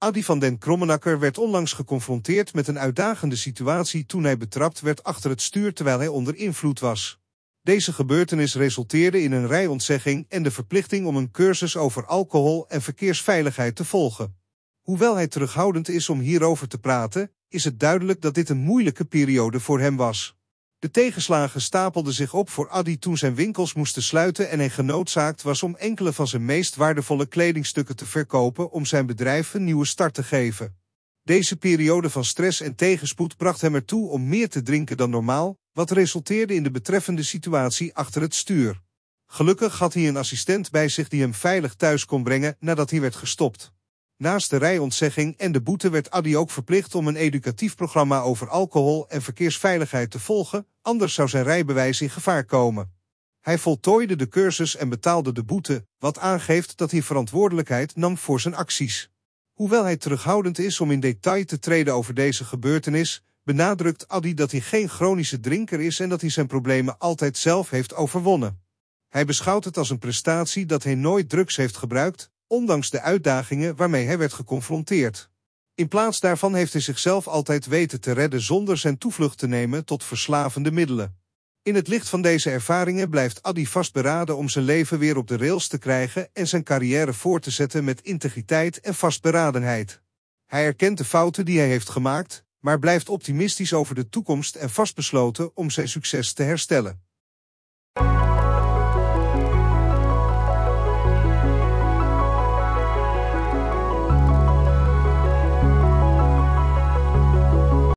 Adi van den Krommenakker werd onlangs geconfronteerd met een uitdagende situatie toen hij betrapt werd achter het stuur terwijl hij onder invloed was. Deze gebeurtenis resulteerde in een rijontzegging en de verplichting om een cursus over alcohol en verkeersveiligheid te volgen. Hoewel hij terughoudend is om hierover te praten, is het duidelijk dat dit een moeilijke periode voor hem was. De tegenslagen stapelden zich op voor Addy toen zijn winkels moesten sluiten en hij genoodzaakt was om enkele van zijn meest waardevolle kledingstukken te verkopen om zijn bedrijf een nieuwe start te geven. Deze periode van stress en tegenspoed bracht hem ertoe om meer te drinken dan normaal, wat resulteerde in de betreffende situatie achter het stuur. Gelukkig had hij een assistent bij zich die hem veilig thuis kon brengen nadat hij werd gestopt. Naast de rijontzegging en de boete werd Addy ook verplicht om een educatief programma over alcohol en verkeersveiligheid te volgen, anders zou zijn rijbewijs in gevaar komen. Hij voltooide de cursus en betaalde de boete, wat aangeeft dat hij verantwoordelijkheid nam voor zijn acties. Hoewel hij terughoudend is om in detail te treden over deze gebeurtenis, benadrukt Addy dat hij geen chronische drinker is en dat hij zijn problemen altijd zelf heeft overwonnen. Hij beschouwt het als een prestatie dat hij nooit drugs heeft gebruikt, ondanks de uitdagingen waarmee hij werd geconfronteerd. In plaats daarvan heeft hij zichzelf altijd weten te redden zonder zijn toevlucht te nemen tot verslavende middelen. In het licht van deze ervaringen blijft Addy vastberaden om zijn leven weer op de rails te krijgen en zijn carrière voor te zetten met integriteit en vastberadenheid. Hij erkent de fouten die hij heeft gemaakt, maar blijft optimistisch over de toekomst en vastbesloten om zijn succes te herstellen.